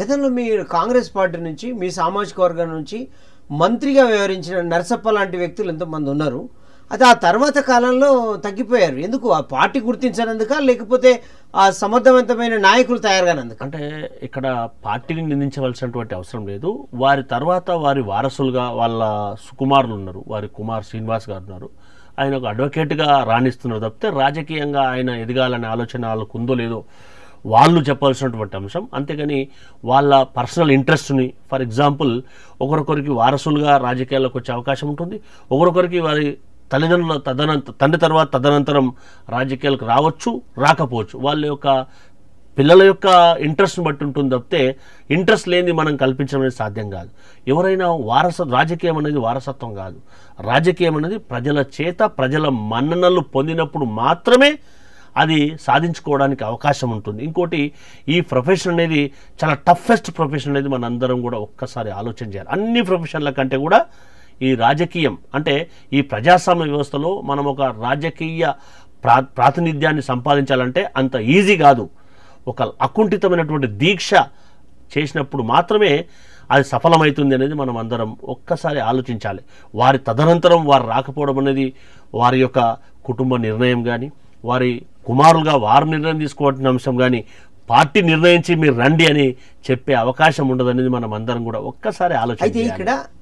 గతంలో మీరు కాంగ్రెస్ పార్టీ నుంచి మీ సామాజిక వర్గం నుంచి మంత్రిగా వ్యవహరించిన నరసప్ప లాంటి వ్యక్తులు ఎంతోమంది ఉన్నారు అది ఆ తర్వాత కాలంలో తగ్గిపోయారు ఎందుకు ఆ పార్టీ గుర్తించినందుక లేకపోతే ఆ సమర్థవంతమైన నాయకులు తయారుగానందుకు అంటే ఇక్కడ పార్టీని నిందించవలసినటువంటి అవసరం లేదు వారి తర్వాత వారి వారసులుగా వాళ్ళ సుకుమారులు ఉన్నారు వారి కుమార్ శ్రీనివాస్ గారు ఉన్నారు ఆయన ఒక అడ్వకేట్గా రాణిస్తున్నారు తప్పితే రాజకీయంగా ఆయన ఎదగాలనే ఆలోచన వాళ్ళకు ఉందో లేదో వాళ్ళు చెప్పాల్సినటువంటి అంశం అంతేగాని వాళ్ళ పర్సనల్ ఇంట్రెస్ట్ని ఫర్ ఎగ్జాంపుల్ ఒకరొకరికి వారసులుగా రాజకీయాల్లోకి వచ్చే అవకాశం ఉంటుంది ఒకరొకరికి వారి తల్లిదండ్రుల తదనంత తండ్రి తర్వాత తదనంతరం రాజకీయాలకు రావచ్చు రాకపోవచ్చు వాళ్ళ యొక్క పిల్లల యొక్క ఇంట్రెస్ట్ని బట్టి ఉంటుంది తప్పితే ఇంట్రెస్ట్ లేనిది మనం కల్పించడం అనేది సాధ్యం కాదు ఎవరైనా వారస రాజకీయం అనేది వారసత్వం కాదు రాజకీయం అనేది ప్రజల చేత ప్రజల మన్ననలు పొందినప్పుడు మాత్రమే అది సాధించుకోవడానికి అవకాశం ఉంటుంది ఇంకోటి ఈ ప్రొఫెషన్ అనేది చాలా టఫెస్ట్ ప్రొఫెషన్ అనేది మన అందరం కూడా ఒక్కసారి ఆలోచన చేయాలి అన్ని ప్రొఫెషన్ల కంటే కూడా ఈ రాజకీయం అంటే ఈ ప్రజాస్వామ్య వ్యవస్థలో మనం ఒక రాజకీయ ప్రా ప్రాతినిధ్యాన్ని సంపాదించాలంటే అంత ఈజీ కాదు ఒక అకుంఠితమైనటువంటి దీక్ష చేసినప్పుడు మాత్రమే అది సఫలమవుతుంది అనేది మనం అందరం ఒక్కసారి ఆలోచించాలి వారి తదనంతరం వారు రాకపోవడం అనేది వారి యొక్క కుటుంబ నిర్ణయం కానీ వారి కుమారులుగా వారు నిర్ణయం తీసుకోవాల్సిన అంశం కానీ పార్టీ నిర్ణయించి మీరు రండి అని చెప్పే అవకాశం ఉండదనేది మనం అందరం కూడా ఒక్కసారి ఆలోచన అయితే ఇక్కడ